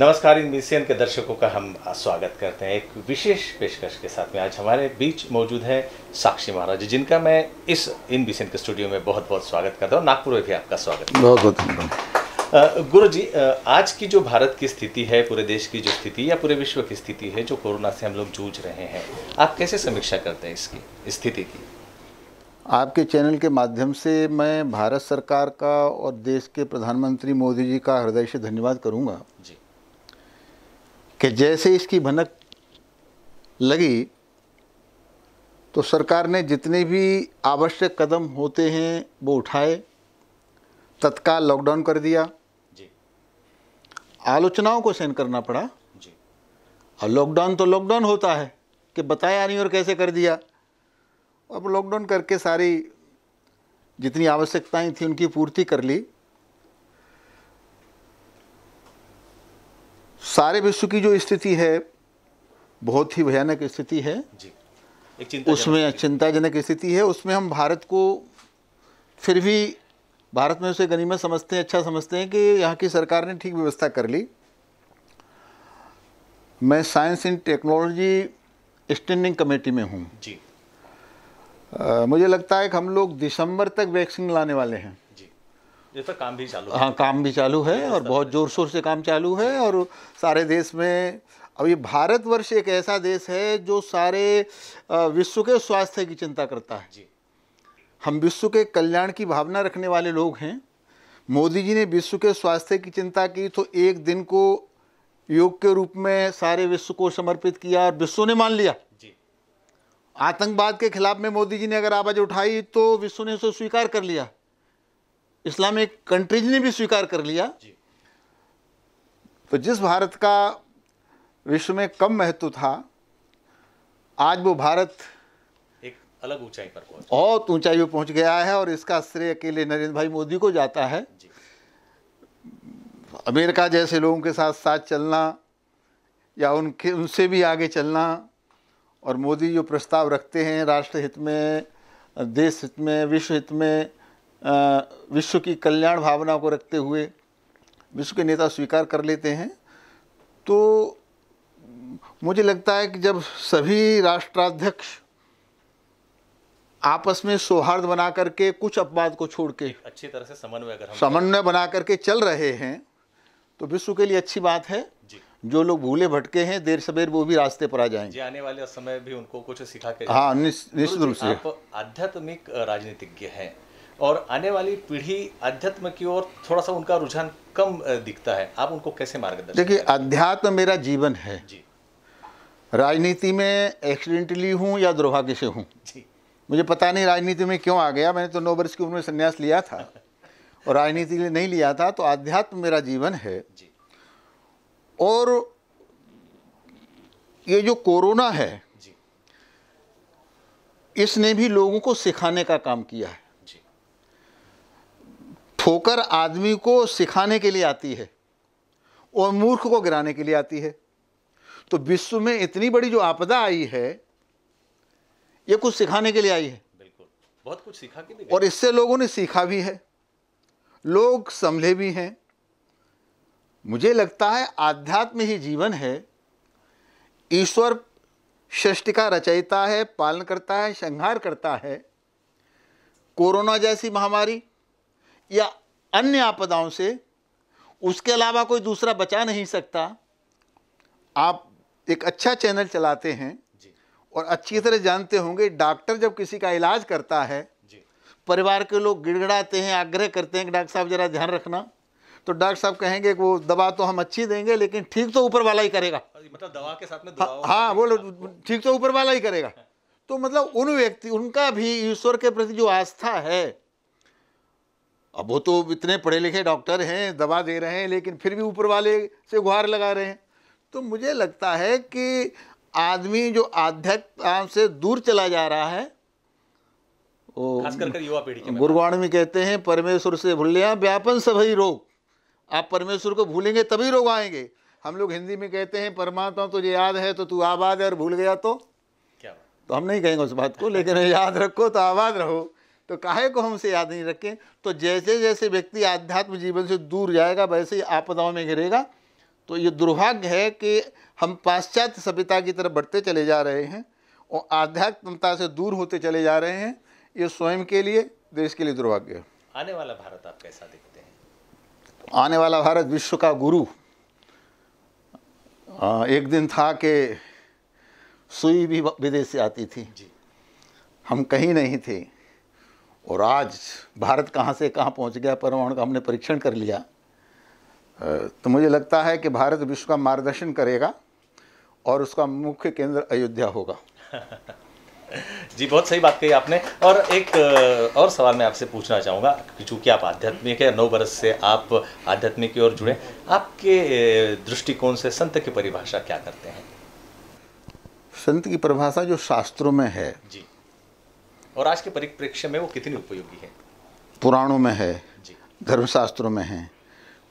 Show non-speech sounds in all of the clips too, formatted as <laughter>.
नमस्कार इन बीसीएन के दर्शकों का हम स्वागत करते हैं एक विशेष पेशकश के साथ में आज हमारे बीच मौजूद है साक्षी महाराज जिनका मैं इस इन बीसीएन के स्टूडियो में बहुत बहुत स्वागत करता हूँ नागपुर में भी आपका स्वागत बहुत बहुत गुरु जी आज की जो भारत की स्थिति है पूरे देश की जो स्थिति या पूरे विश्व की स्थिति है जो कोरोना से हम लोग जूझ रहे हैं आप कैसे समीक्षा करते हैं इसकी स्थिति की आपके चैनल के माध्यम से मैं भारत सरकार का और देश के प्रधानमंत्री मोदी जी का हृदय से धन्यवाद करूंगा जी कि जैसे इसकी भनक लगी तो सरकार ने जितने भी आवश्यक कदम होते हैं वो उठाए तत्काल लॉकडाउन कर दिया जी आलोचनाओं को सहन करना पड़ा जी और लॉकडाउन तो लॉकडाउन होता है कि बताया नहीं और कैसे कर दिया अब लॉकडाउन करके सारी जितनी आवश्यकताएं थी उनकी पूर्ति कर ली सारे विश्व की जो स्थिति है बहुत ही भयानक स्थिति है जी उसमें चिंताजनक स्थिति है उसमें हम भारत को फिर भी भारत में उसे गनीमत समझते हैं अच्छा समझते हैं कि यहाँ की सरकार ने ठीक व्यवस्था कर ली मैं science and technology standing committee में हूँ जी आ, मुझे लगता है कि हम लोग दिसंबर तक वैक्सीन लाने वाले हैं इस पर तो काम भी चालू हाँ काम भी चालू है और बहुत जोर शोर से काम चालू है और सारे देश में अभी भारतवर्ष एक ऐसा देश है जो सारे विश्व के स्वास्थ्य की चिंता करता है हम विश्व के कल्याण की भावना रखने वाले लोग हैं मोदी जी ने विश्व के स्वास्थ्य की चिंता की तो एक दिन को योग के रूप में सारे विश्व को समर्पित किया और विश्व ने मान लिया आतंकवाद के खिलाफ में मोदी जी ने अगर आवाज़ उठाई तो विश्व ने उसे स्वीकार कर लिया इस्लामिक कंट्रीज ने भी स्वीकार कर लिया तो जिस भारत का विश्व में कम महत्व था आज वो भारत एक अलग ऊंचाई पर पहुंच बहुत ऊंचाई पर पहुंच गया है और इसका श्रेय अकेले नरेंद्र भाई मोदी को जाता है अमेरिका जैसे लोगों के साथ साथ चलना या उनके उनसे भी आगे चलना और मोदी जो प्रस्ताव रखते हैं राष्ट्र हित में देश हित में विश्व हित में विश्व की कल्याण भावना को रखते हुए विश्व के नेता स्वीकार कर लेते हैं तो मुझे लगता है कि जब सभी राष्ट्राध्यक्ष आपस में सौहार्द बना करके कुछ अपवाद को छोड़ के अच्छी तरह से समन्वय अगर समन्वय बना करके चल रहे हैं तो विश्व के लिए अच्छी बात है जो लोग भूले भटके हैं देर सवेर वो भी रास्ते पर आ जाएंगे आने वाले समय भी उनको कुछ सिखा के हाँ निश्चित रूप से आध्यात्मिक राजनीतिज्ञ हैं और आने वाली पीढ़ी अध्यात्म की ओर थोड़ा सा उनका रुझान कम दिखता है आप उनको कैसे मार्गदर्शन देखिए अध्यात्म मेरा जीवन है जी राजनीति में एक्सीडेंटली हूँ या दुर्भाग्य से हूँ जी मुझे पता नहीं राजनीति में क्यों आ गया मैंने तो नौ वर्ष की उम्र में संन्यास लिया था <laughs> और राजनीति में नहीं लिया था तो आध्यात्म मेरा जीवन है जी। और ये जो कोरोना है जी। इसने भी लोगों को सिखाने का काम किया है ठोकर आदमी को सिखाने के लिए आती है और मूर्ख को गिराने के लिए आती है तो विश्व में इतनी बड़ी जो आपदा आई है ये कुछ सिखाने के लिए आई है बिल्कुल बहुत कुछ सीखा के और इससे लोगों ने सीखा भी है लोग संभले भी हैं मुझे लगता है आध्यात्म ही जीवन है ईश्वर सृष्टि का रचयिता है पालन करता है संहार करता है कोरोना जैसी महामारी या अन्य आपदाओं से उसके अलावा कोई दूसरा बचा नहीं सकता आप एक अच्छा चैनल चलाते हैं और अच्छी तरह जानते होंगे डॉक्टर जब किसी का इलाज करता है परिवार के लोग गिड़गड़ाते हैं आग्रह करते हैं कि डॉक्टर साहब ज़रा ध्यान रखना तो डॉक्टर साहब कहेंगे कि वो दवा तो हम अच्छी देंगे लेकिन ठीक तो ऊपर वाला ही करेगा हाँ मतलब दवा के साथ में हाँ, हाँ बोलो ठीक तो ऊपर वाला ही करेगा तो मतलब उन व्यक्ति उनका भी ईश्वर के प्रति जो आस्था है अब वो तो इतने पढ़े लिखे डॉक्टर हैं दवा दे रहे हैं लेकिन फिर भी ऊपर वाले से गुहार लगा रहे हैं तो मुझे लगता है कि आदमी जो आध्यात्म से दूर चला जा रहा है वो युवा पीढ़ी गुरुवाण में कहते हैं परमेश्वर से भूलिया व्यापन सभी रोग आप परमेश्वर को भूलेंगे तभी रोग आएंगे हम लोग हिंदी में कहते हैं परमात्मा तुझे याद है तो तू आबाद है और भूल गया तो क्या तो हम नहीं कहेंगे उस बात को लेकिन याद रखो तो आबाद रहो तो काहे को हमसे याद नहीं रखें तो जैसे जैसे व्यक्ति आध्यात्म जीवन से दूर जाएगा वैसे ही आपदाओं में घिरेगा तो ये दुर्भाग्य है कि हम पाश्चात्य सभ्यता की तरफ बढ़ते चले जा रहे हैं और आध्यात्मता से दूर होते चले जा रहे हैं ये स्वयं के लिए देश के लिए दुर्भाग्य है आने वाला भारत आप कैसा देखते हैं आने वाला भारत विश्व का गुरु आ, एक दिन था कि सुई भी विदेश से आती थी हम कहीं नहीं थे और आज भारत कहाँ से कहाँ पहुँच गया परमाणु का हमने परीक्षण कर लिया तो मुझे लगता है कि भारत विश्व का मार्गदर्शन करेगा और उसका मुख्य केंद्र अयोध्या होगा <laughs> जी बहुत सही बात कही आपने और एक और सवाल मैं आपसे पूछना चाहूँगा चूँकि आप आध्यात्मिक है नौ बरस से आप आध्यात्मिक की ओर जुड़े आपके दृष्टिकोण से संत की परिभाषा क्या करते हैं संत की परिभाषा जो शास्त्रों में है जी और आज के परिप्रेक्ष्य में वो कितनी उपयोगी है पुराणों में है धर्मशास्त्रों में है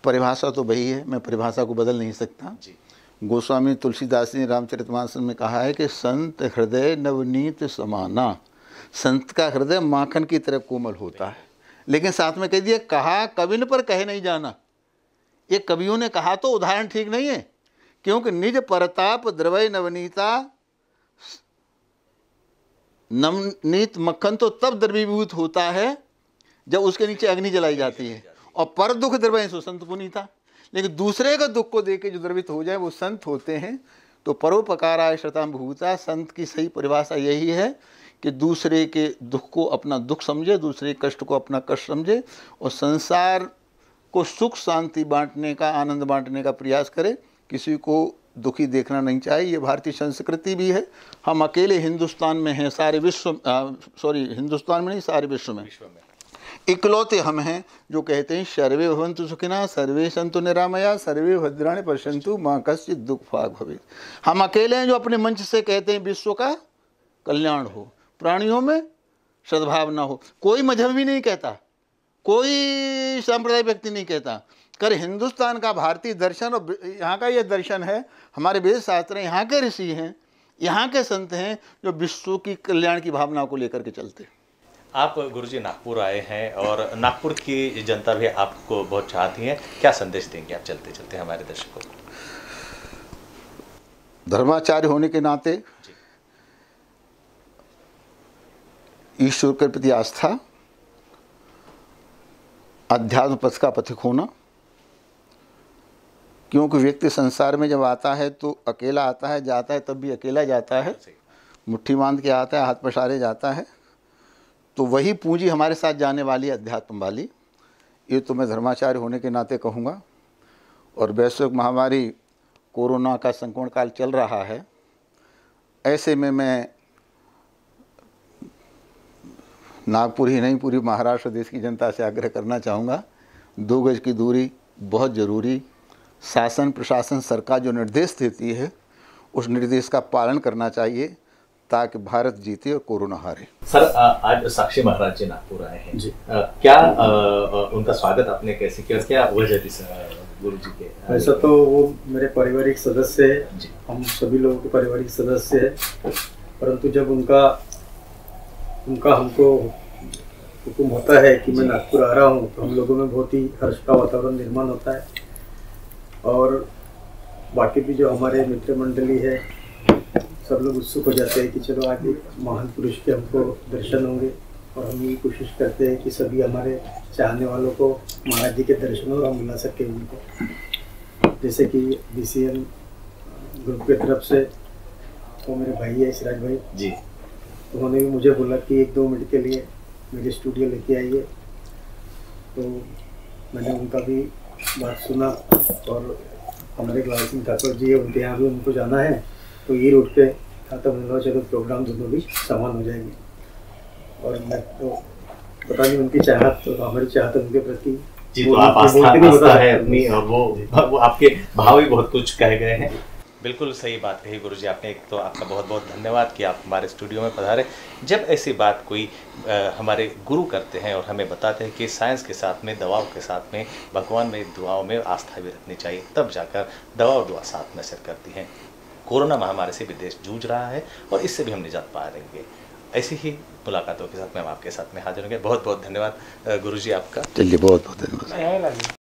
परिभाषा तो वही है मैं परिभाषा को बदल नहीं सकता गोस्वामी तुलसीदास ने रामचरितमानस में कहा है कि संत हृदय नवनीत समाना संत का हृदय माखन की तरह कोमल होता है लेकिन साथ में कह दिया कहा कविन पर कहे नहीं जाना ये कवियों ने कहा तो उदाहरण ठीक नहीं है क्योंकि निज परताप द्रवय नवनीता नवनीत मक्खन तो तब द्रवीभूत होता है जब उसके नीचे अग्नि जलाई जाती है और पर दुख द्रवय सो संत पुनीता लेकिन दूसरे का दुख को देख के जो द्रवित हो जाए वो संत होते हैं तो परोपकार आय श्रताम भूता संत की सही परिभाषा यही है कि दूसरे के दुख को अपना दुख समझे दूसरे कष्ट को अपना कष्ट समझे और संसार को सुख शांति बांटने का आनंद बांटने का प्रयास करे किसी को दुखी देखना नहीं चाहिए ये भारतीय संस्कृति भी है हम अकेले हिंदुस्तान में हैं सारे विश्व सॉरी हिंदुस्तान में नहीं सारे विश्व में इकलौते हम हैं जो कहते हैं सर्वे भवंतु सुखिना सर्वे संतु निरामया सर्वे भद्राणी पश्यंतु माँ कश्य दुख भाग भवे हम अकेले हैं जो अपने मंच से कहते हैं विश्व का कल्याण हो प्राणियों में सद्भावना हो कोई मजहब भी नहीं कहता कोई सांप्रदायिक व्यक्ति नहीं कहता कर हिंदुस्तान का भारतीय दर्शन और यहाँ का ये दर्शन है हमारे वेद शास्त्र यहाँ के ऋषि हैं यहाँ के संत हैं जो विश्व की कल्याण की भावना को लेकर के चलते हैं आप गुरुजी नागपुर आए हैं और नागपुर की जनता भी आपको बहुत चाहती है क्या संदेश देंगे आप चलते चलते हमारे दर्शकों को धर्माचार्य होने के नाते ईश्वर के प्रति आस्था अध्यात्म पथ का पथिक होना क्योंकि व्यक्ति संसार में जब आता है तो अकेला आता है जाता है तब भी अकेला जाता है मुट्ठी बांध के आता है हाथ पसारे जाता है तो वही पूंजी हमारे साथ जाने वाली अध्यात्म वाली ये तो मैं धर्माचार्य होने के नाते कहूँगा और वैश्विक महामारी कोरोना का संक्रमण काल चल रहा है ऐसे में मैं नागपुर ही नहीं पूरी महाराष्ट्र देश की जनता से आग्रह करना चाहूँगा दो गज की दूरी बहुत ज़रूरी शासन प्रशासन सरकार जो निर्देश देती है उस निर्देश का पालन करना चाहिए ताकि भारत जीते और कोरोना हारे सर आज साक्षी महाराज जी नागपुर आए हैं जी आ, क्या आ, उनका स्वागत आपने कैसे किया क्या वजह थी गुरु जी के ऐसा तो वो मेरे पारिवारिक सदस्य है हम सभी लोगों के पारिवारिक सदस्य है परंतु जब उनका उनका हमको हुक्म होता है कि मैं नागपुर आ रहा हूँ तो हम लोगों में बहुत ही हर्ष का वातावरण निर्माण होता है और बाकी भी जो हमारे मित्र मंडली है सब लोग उत्सुक हो जाते हैं कि चलो आज एक महान पुरुष के हमको दर्शन होंगे और हम ये कोशिश करते हैं कि सभी हमारे चाहने वालों को महाराज जी के दर्शन और हम मिला सकें उनको जैसे कि बी ग्रुप की तरफ से वो तो मेरे भाई है सिराज भाई जी उन्होंने भी मुझे बोला कि एक दो मिनट के लिए मेरे स्टूडियो लेके आइए तो मैंने उनका भी बात सुना और हमारे लाल सिंह ठाकुर जी है उनके यहाँ भी उनको जाना है तो ये रूट पे था तो मैंने चलो प्रोग्राम दोनों भी समान हो जाएंगे और मैं तो पता नहीं उनकी चाहत तो हमारी चाहत उनके प्रति जी तो आप आस्था, आस्था है अपनी वो, वो आपके भाव ही बहुत कुछ कह गए हैं बिल्कुल सही बात कही गुरु जी आपने एक तो आपका बहुत बहुत धन्यवाद कि आप हमारे स्टूडियो में पधारे जब ऐसी बात कोई आ, हमारे गुरु करते हैं और हमें बताते हैं कि साइंस के साथ में दवाओं के साथ में भगवान में दुआओं में आस्था भी रखनी चाहिए तब जाकर दवा और दुआ साथ में असर करती हैं कोरोना महामारी से भी देश जूझ रहा है और इससे भी हम निजात पा लेंगे ऐसी ही मुलाकातों के साथ में हम आपके साथ में हाजिर होंगे बहुत बहुत धन्यवाद गुरु जी आपका चलिए बहुत बहुत धन्यवाद